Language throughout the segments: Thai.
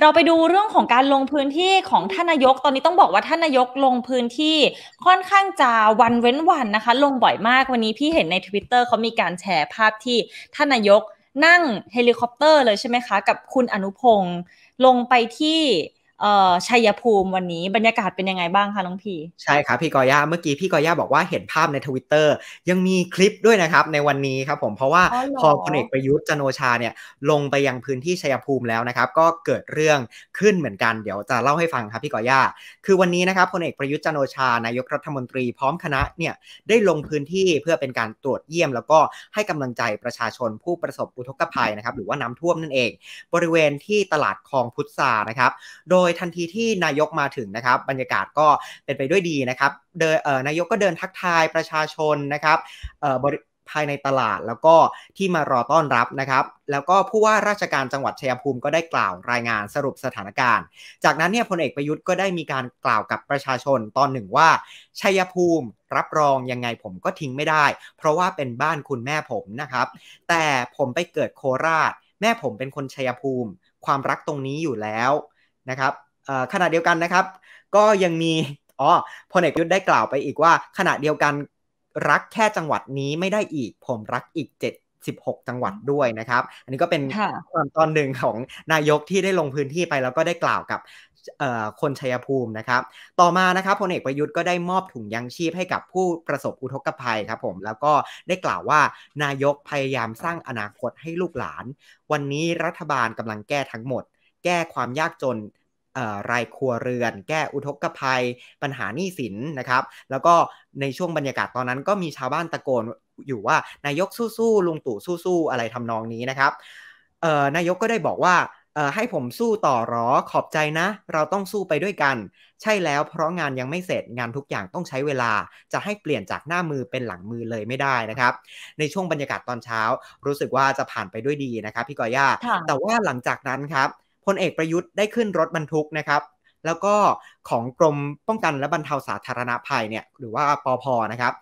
เราไปดูเรื่องของการลงพื้นที่ของท่านนายก ตอนนี้ต้องบอกว่าท่านนายกลงพื้นที่ค่อนข้างจะวันเว้นวันนะคะลงบ่อยมากวันนี้พี่เห็นในทวิตเตอร์เขามีการแชร์ภาพที่ท่านนายกนั่งเฮลิคอปเตอร์เลยใช่ไหมคะ กับคุณอนุพงศ์ลงไปที่่ชัยภูมิวันนี้บรรยากาศเป็นยังไงบ้างคะน้องพีใช่ครับพี่กอย่าเมื่อกี้พี่กอย่าบอกว่าเห็นภาพในทวิตเตอร์ยังมีคลิปด้วยนะครับในวันนี้ครับผมเพราะว่าพอพลเอกประยุทธ์จันโอชาเนี่ยลงไปยังพื้นที่ชัยภูมิแล้วนะครับก็เกิดเรื่องขึ้นเหมือนกัน เดี๋ยวจะเล่าให้ฟังครับพี่กอย่าคือวันนี้นะครับพลเอกประยุทธ์จันโอชานายกรัฐมนตรีพร้อมคณะเนี่ยได้ลงพื้นที่เพื่อเป็นการตรวจเยี่ยม แล้วก็ให้กำลังใจประชาชนผู้ประสบอุทกภัยนะครับหรือว่าน้ำท่วมนั่นเอง บริเวณที่ตลาดคลองพุทธานะครับโดยยทันทีที่นายกมาถึงนะครับ บรรยากาศก็เป็นไปด้วยดีนะครับ เดินนายกก็เดินทักทายประชาชนนะครับภายในตลาดแล้วก็ที่มารอต้อนรับนะครับ แล้วก็ผู้ว่าราชการจังหวัดชัยภูมิก็ได้กล่าวรายงานสรุปสถานการณ์ จากนั้นเนี่ยพลเอกประยุทธ์ก็ได้มีการกล่าวกับประชาชน ตอนหนึ่งว่าชัยภูมิรับรองยังไงผมก็ทิ้งไม่ได้ เพราะว่าเป็นบ้านคุณแม่ผมนะครับ แต่ผมไปเกิดโคราช แม่ผมเป็นคนชัยภูมิความรักตรงนี้อยู่แล้วนะครับขณะเดียวกันนะครับ ก็ยังมีอ๋อพลเอกยุทธได้กล่าวไปอีกว่า ขณะเดียวกันรักแค่จังหวัดนี้ไม่ได้อีก ผมรักอีก 76 จังหวัดด้วยนะครับ อันนี้ก็เป็นตอนตอนหนึ่งของนายกที่ได้ลงพื้นที่ไป แล้วก็ได้กล่าวกับคนชัยภูมินะครับ ต่อมานะครับพลเอกประยุทธ์ก็ได้มอบถุงยังชีพให้กับผู้ประสบอุทกภัยครับผมแล้วก็ได้กล่าวว่านายกพยายามสร้างอนาคตให้ลูกหลาน วันนี้รัฐบาลกำลังแก้ทั้งหมดแก้ความยากจนรายครัวเรือน แก้อุทกภัย ปัญหาหนี้สินนะครับ แล้วก็ในช่วงบรรยากาศตอนนั้นก็มีชาวบ้านตะโกนอยู่ว่านายกสู้ๆ ลุงตู่สู้ๆ อะไรทำนองนี้นะครับ นายกก็ได้บอกว่าให้ผมสู้ต่อรอ ขอบใจนะ เราต้องสู้ไปด้วยกัน ใช่แล้วเพราะงานยังไม่เสร็จ งานทุกอย่างต้องใช้เวลา จะให้เปลี่ยนจากหน้ามือเป็นหลังมือเลยไม่ได้นะครับ ในช่วงบรรยากาศตอนเช้า รู้สึกว่าจะผ่านไปด้วยดีนะครับ พี่กอย่า แต่ว่าหลังจากนั้นครับพลเอกประยุทธ์ได้ขึ้นรถบรรทุกนะครับ แล้วก็ของกรมป้องกัน และบรรเทาสาธารณภัยเนี่ยหรือว่าปอพอนะครับ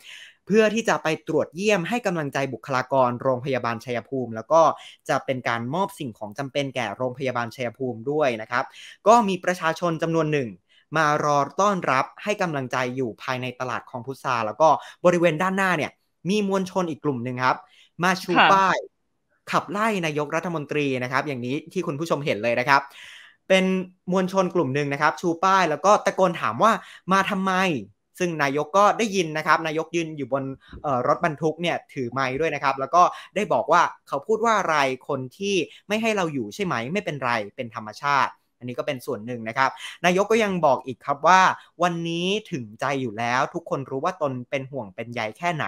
เพื่อที่จะไปตรวจเยี่ยมให้กำลังใจบุคลากร โรงพยาบาลชัยภูมิ แล้วก็จะเป็นการมอบสิ่งของจำเป็นแก่โรงพยาบาลชัยภูมิด้วยนะครับ ก็มีประชาชนจำนวนหนึ่ง มารอต้อนรับให้กำลังใจอยู่ภายในตลาดของพุทราแล้วก็บริเวณด้านหน้าเนี่ยมีมวลชนอีกกลุ่มหนึ่งครับมาชูป้ายขับไล่นายกรัฐมนตรีนะครับอย่างนี้ที่คุณผู้ชมเห็นเลยนะครับเป็นมวลชนกลุ่มหนึ่งนะครับชูป้ายแล้วก็ตะโกนถามว่ามาทำไม ซึ่งนายกก็ได้ยินนะครับ นายกยืนอยู่บนรถบรรทุกเนี่ยถือไม้ด้วยนะครับ แล้วก็ได้บอกว่าเขาพูดว่าอะไร คนที่ไม่ให้เราอยู่ใช่ไหม ไม่เป็นไรเป็นธรรมชาติ อันนี้ก็เป็นส่วนหนึ่งนะครับ นายกก็ยังบอกอีกครับว่า วันนี้ถึงใจอยู่แล้วทุกคนรู้ว่าตนเป็นห่วงเป็นใยแค่ไหน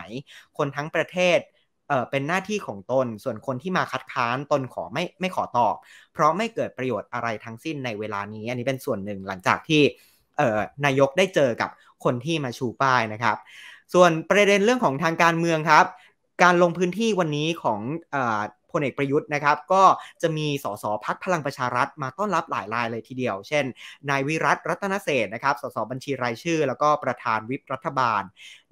คนทั้งประเทศเป็นหน้าที่ของตน ส่วนคนที่มาคัดค้าน ตนขอไม่ไม่ขอตอบ เพราะไม่เกิดประโยชน์อะไรทั้งสิ้นในเวลานี้ อันนี้เป็นส่วนหนึ่งหลังจากที่นายกได้เจอกับคนที่มาชูป้ายนะครับ ส่วนประเด็นเรื่องของทางการเมืองครับ การลงพื้นที่วันนี้ของอพลเอกประยุทธ์นะครับ ก็จะมีสสพักพลังประชารัฐมาต้อนรับหลายรายเลยทีเดียว เช่น นายวิรัตรัตนเศษนะครับ สสบัญชีรายชื่อ แล้วก็ประธานวิปรัฐบาล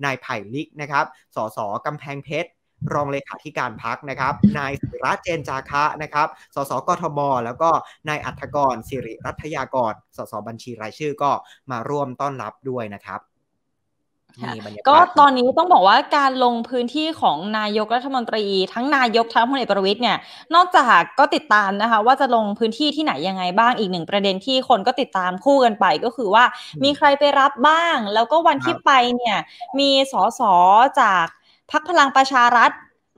นายไผ่ลิกนะครับ สสกำแพงเพชรรองเลขาธิการพักนะครับ นายสุรัเจนจาคะนะครับ สสกทม แล้วก็นายอัธกรสิริรัฐยากร สสบัญชีรายชื่อก็มาร่วมต้อนรับด้วยนะครับ ก็ตอนนี้ต้องบอกว่าการลงพื้นที่ของนายกรัฐมนตรีทั้งนายกทั้งพลเอกประวิตยเนี่ยนอกจากก็ติดตามนะคะว่าจะลงพื้นที่ที่ไหนยังไงบ้างอีกหนึ่งประเด็นที่คนก็ติดตามคู่กันไปก็คือว่ามีใครไปรับบ้าง แล้วก็วันที่ไปเนี่ยมีสสจากพักพลังประชารัฐ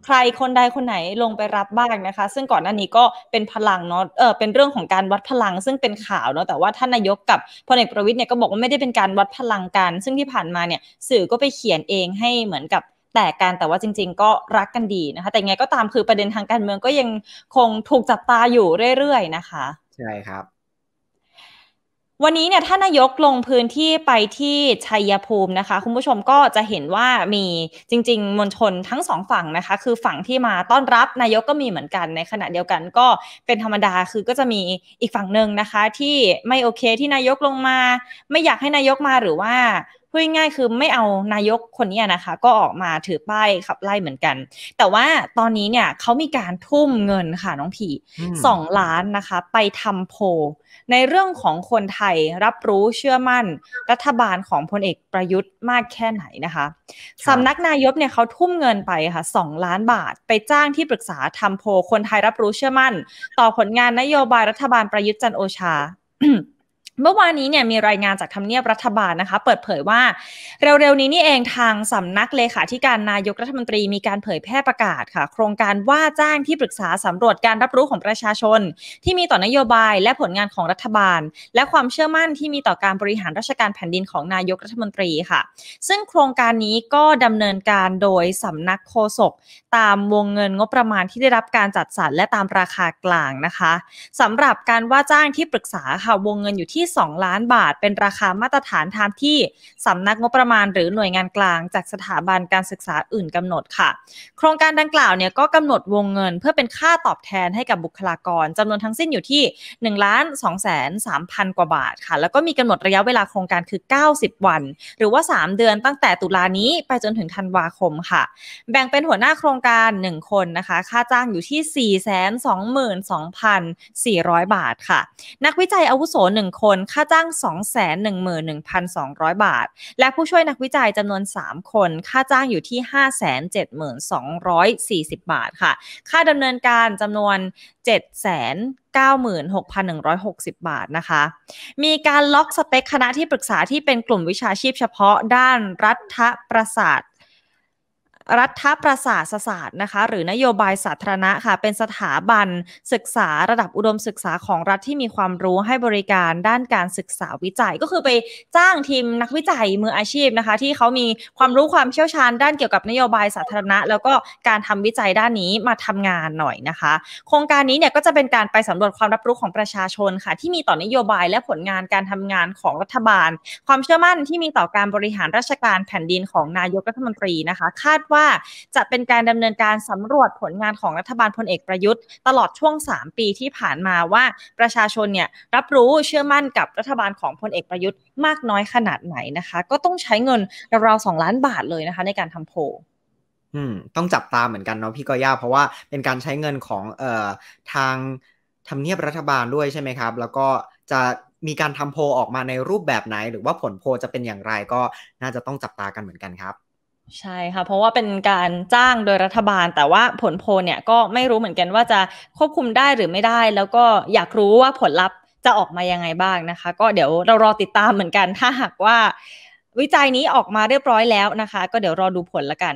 ใครคนใดคนไหนลงไปรับบ้างนะคะ ซึ่งก่อนหน้านี้ก็เป็นพลังเนาะเออเป็นเรื่องของการวัดพลังซึ่งเป็นข่าวเนาะแต่ว่าท่านนายกกับพลเอกประวิทย์เนี่ยก็บอกว่าไม่ได้เป็นการวัดพลังกัน ซึ่งที่ผ่านมาเนี่ยสื่อก็ไปเขียนเองให้เหมือนกับแตกกันแต่ว่าจริงๆ ก็รักกันดีนะคะ แต่ไงก็ตามคือประเด็นทางการเมืองก็ยังคงถูกจับตาอยู่เรื่อยๆนะคะใช่ครับวันนี้เนี่ยท่านนายกลงพื้นที่ไปที่ชัยภูมินะคะ คุณผู้ชมก็จะเห็นว่ามีจริง ๆมวลชนทั้งสองฝั่งนะคะคือฝั่งที่มาต้อนรับ นายกก็มีเหมือนกันในขณะเดียวกัน ก็เป็นธรรมดาคือก็จะมีอีกฝั่งหนึ่งนะคะ ที่ไม่โอเคที่นายกลงมา ไม่อยากให้นายกมาหรือว่าพูดง่ายคือไม่เอานายกคนนี้นะคะ ก็ออกมาถือป้ายขับไล่เหมือนกัน แต่ว่าตอนนี้เนี่ยเขามีการทุ่มเงินค่ะน้องผีสองล้านนะคะ ไปทำโพ ในเรื่องของคนไทยรับรู้เชื่อมั่น รัฐบาลของพลเอกประยุทธ์มากแค่ไหนนะคะสำนักนายกเนี่ยเขาทุ่มเงินไปค่ะสองล้านบาท ไปจ้างที่ปรึกษาทำโพ คนไทยรับรู้เชื่อมั่น ต่อผลงานนโยบายรัฐบาลประยุทธ์จันโอชาเมื่อวานนี้เนี่ยมีรายงานจากทำเนียบรัฐบาลนะคะ เปิดเผยว่าเร็วๆนี้นี่เองทางสำนักเลขาธิการนายกรัฐมนตรีมีการเผยแพร่ประกาศค่ะโครงการว่าจ้างที่ปรึกษาสำรวจการรับรู้ของประชาชน ที่มีต่อนโยบายและผลงานของรัฐบาล และความเชื่อมั่นที่มีต่อการบริหารราชการแผ่นดินของนายกรัฐมนตรีค่ะ ซึ่งโครงการนี้ก็ดำเนินการโดยสำนักโฆษกตามวงเงินงบประมาณที่ได้รับการจัดสรรและตามราคากลางนะคะสำหรับการว่าจ้างที่ปรึกษาค่ะวงเงินอยู่ที่2 ล้านบาท เป็นราคามาตรฐานตามที่สำนักงบประมาณ หรือหน่วยงานกลาง จากสถาบันการศึกษาอื่นกำหนดค่ะ โครงการดังกล่าวเนี่ยก็กำหนดวงเงินเพื่อเป็นค่าตอบแทนให้กับบุคลากรจำนวนทั้งสิ้นอยู่ที่1ล้าน2 3 0 0 0 กว่าบาทค่ะ แล้วก็มีกำหนดระยะเวลาโครงการคือ 90 วัน หรือว่า 3 เดือนตั้งแต่ตุลานี้ไปจนถึงธันวาคมค่ะ แบ่งเป็นหัวหน้าโครงการ 1 คนนะคะ ค่าจ้างอยู่ที่ 4 2 2 4 0 0 บาทค่ะ นักวิจัยอาวุโส1คนค่าจ้าง 211,200 บาท และผู้ช่วยนักวิจัยจำนวน 3 คน ค่าจ้างอยู่ที่ 572,240 บาทค่ะ ค่าดำเนินการจำนวน 7 96,160 บาทนะคะ มีการล็อกสเปคคณะที่ปรึกษาที่เป็นกลุ่มวิชาชีพเฉพาะด้านรัฐประศาสตร์รัฐประสาสศาสตร์นะคะ หรือนโยบายสาธารณะค่ะ เป็นสถาบัน ศึกษาระดับอุดมศึกษาของรัฐที่มีความรู้ให้บริการด้านการศึกษาวิจัย ก็คือไปจ้างทีมนักวิจัยมืออาชีพนะคะ ที่เขามีความรู้ความเชี่ยวชาญด้านเกี่ยวกับนโยบายสาธารณะ แล้วก็การทำวิจัยด้านนี้มาทำงานหน่อยนะคะ โครงการนี้เนี่ยก็จะเป็นการไปสำรวจความรับรู้ของประชาชนค่ะ ที่มีต่อนโยบายและผลงานการทำงานของรัฐบาล ความเชื่อมั่นที่มีต่อการบริหารราชการแผ่นดินของนายกรัฐมนตรีนะคะคาดว่า่าจะเป็นการดำเนินการสำรวจผลงานของรัฐบาลพลเอกประยุทธ์ ตลอดช่วง 3 ปีที่ผ่านมาว่าประชาชนเนี่ยรับรู้เชื่อมั่นกับรัฐบาลของพลเอกประยุทธ์มากน้อยขนาดไหนนะคะก็ต้องใช้เงินราวๆสองล้านบาทเลยนะคะในการทำโพลต้องจับตาเหมือนกันเนาะพี่กอย่าเพราะว่าเป็นการใช้เงินของเอ่อทางทำเนียบรัฐบาลด้วยใช่ไหมครับ แล้วก็จะมีการทำโพออกมาในรูปแบบไหน หรือว่าผลโพจะเป็นอย่างไรก็น่าจะต้องจับตากันเหมือนกันครับใช่ ค่ะ เพราะว่าเป็นการจ้างโดยรัฐบาล แต่ว่าผลโพลเนี่ยก็ไม่รู้เหมือนกันว่าจะควบคุมได้หรือไม่ได้ แล้วก็อยากรู้ว่าผลลัพธ์จะออกมายังไงบ้างนะคะก็เดี๋ยวเรารอติดตามเหมือนกัน ถ้าหากว่าวิจัยนี้ออกมาเรียบร้อยแล้วนะคะ ก็เดี๋ยวรอดูผลละกัน